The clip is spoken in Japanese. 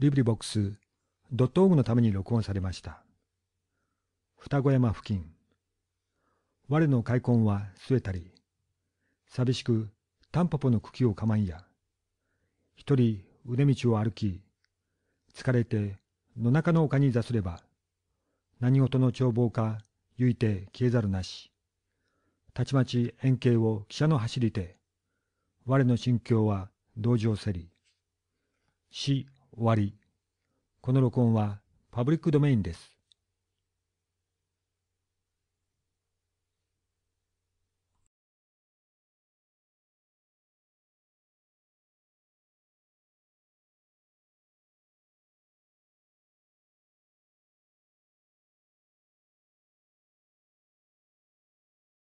リブリボックスドットオのために録音されました。双子山付近。我の開墾は据えたり、寂しくタンポポの茎をかまんや、一人腕道を歩き、疲れて野中の丘に座すれば、何事の眺望かゆいて消えざるなし。たちまち円形を汽車の走りて、我の心境は同情せり。死終わり。この録音はパブリックドメインです。